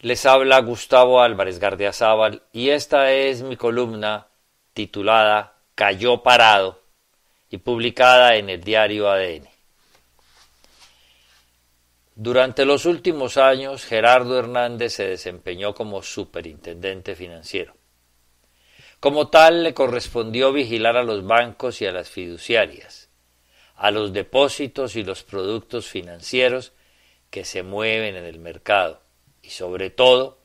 Les habla Gustavo Álvarez Gardiazabal y esta es mi columna titulada Cayó Parado y publicada en el diario ADN. Durante los últimos años, Gerardo Hernández se desempeñó como superintendente financiero. Como tal, le correspondió vigilar a los bancos y a las fiduciarias, a los depósitos y los productos financieros que se mueven en el mercado y sobre todo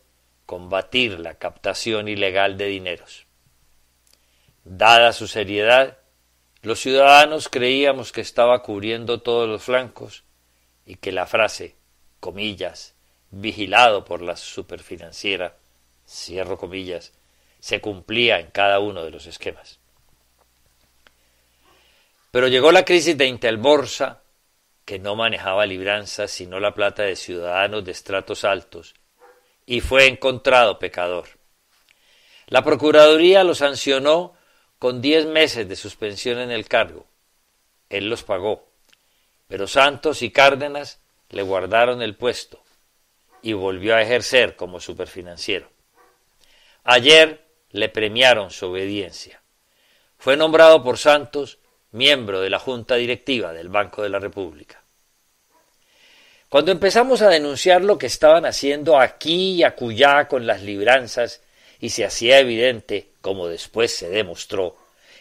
combatir la captación ilegal de dineros. Dada su seriedad, los ciudadanos creíamos que estaba cubriendo todos los flancos y que la frase, comillas, vigilado por la superfinanciera, cierro comillas, se cumplía en cada uno de los esquemas. Pero llegó la crisis de Intelborsa que no manejaba libranza sino la plata de ciudadanos de estratos altos, y fue encontrado pecador. La Procuraduría lo sancionó con diez meses de suspensión en el cargo. Él los pagó, pero Santos y Cárdenas le guardaron el puesto y volvió a ejercer como superfinanciero. Ayer le premiaron su obediencia. Fue nombrado por Santos miembro de la Junta Directiva del Banco de la República. Cuando empezamos a denunciar lo que estaban haciendo aquí y acullá con las libranzas, y se hacía evidente, como después se demostró,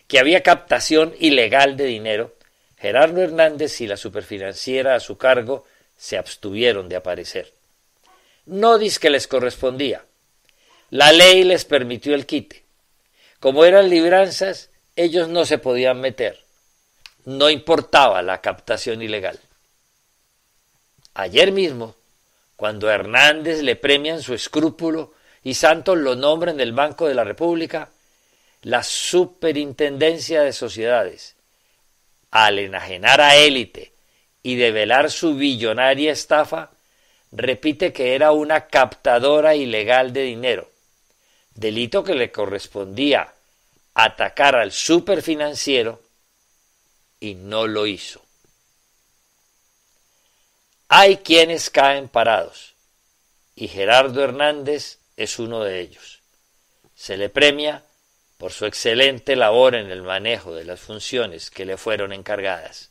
que había captación ilegal de dinero, Gerardo Hernández y la superfinanciera a su cargo se abstuvieron de aparecer. No que les correspondía. La ley les permitió el quite. Como eran libranzas, ellos no se podían meter no importaba la captación ilegal. Ayer mismo, cuando Hernández le premian su escrúpulo y Santos lo nombra en el Banco de la República, la Superintendencia de Sociedades, al enajenar a élite y develar su billonaria estafa, repite que era una captadora ilegal de dinero, delito que le correspondía atacar al superfinanciero y no lo hizo. Hay quienes caen parados y Gerardo Hernández es uno de ellos. Se le premia por su excelente labor en el manejo de las funciones que le fueron encargadas.